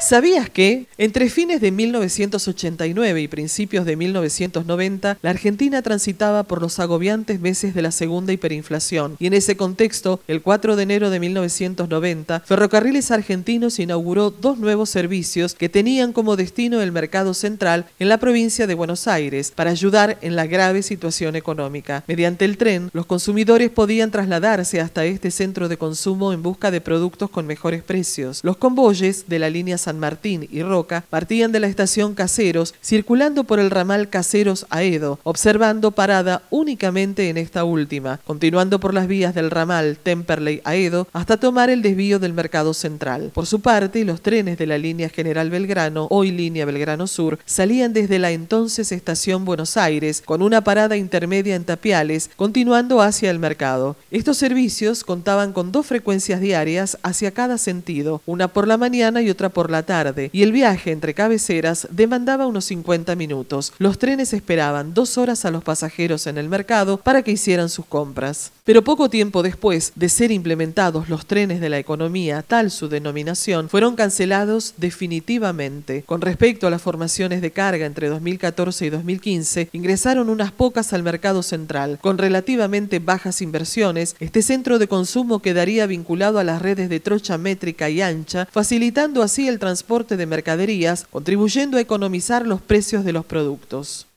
¿Sabías que? Entre fines de 1989 y principios de 1990, la Argentina transitaba por los agobiantes meses de la segunda hiperinflación y en ese contexto, el 4 de enero de 1990, Ferrocarriles Argentinos inauguró dos nuevos servicios que tenían como destino el mercado central en la provincia de Buenos Aires para ayudar en la grave situación económica. Mediante el tren, los consumidores podían trasladarse hasta este centro de consumo en busca de productos con mejores precios. Los convoyes de la línea San Martín y Roca partían de la estación Caseros, circulando por el ramal Caseros a Edo, observando parada únicamente en esta última, continuando por las vías del ramal Temperley a Edo hasta tomar el desvío del mercado central. Por su parte, los trenes de la línea General Belgrano, hoy línea Belgrano Sur, salían desde la entonces estación Buenos Aires con una parada intermedia en Tapiales, continuando hacia el mercado. Estos servicios contaban con dos frecuencias diarias hacia cada sentido, una por la mañana y otra por la tarde y el viaje entre cabeceras demandaba unos 50 minutos. Los trenes esperaban dos horas a los pasajeros en el mercado para que hicieran sus compras. Pero poco tiempo después de ser implementados los trenes de la economía, tal su denominación, fueron cancelados definitivamente. Con respecto a las formaciones de carga entre 2014 y 2015, ingresaron unas pocas al mercado central. Con relativamente bajas inversiones, este centro de consumo quedaría vinculado a las redes de trocha métrica y ancha, facilitando así el transporte transporte de mercaderías, contribuyendo a economizar los precios de los productos.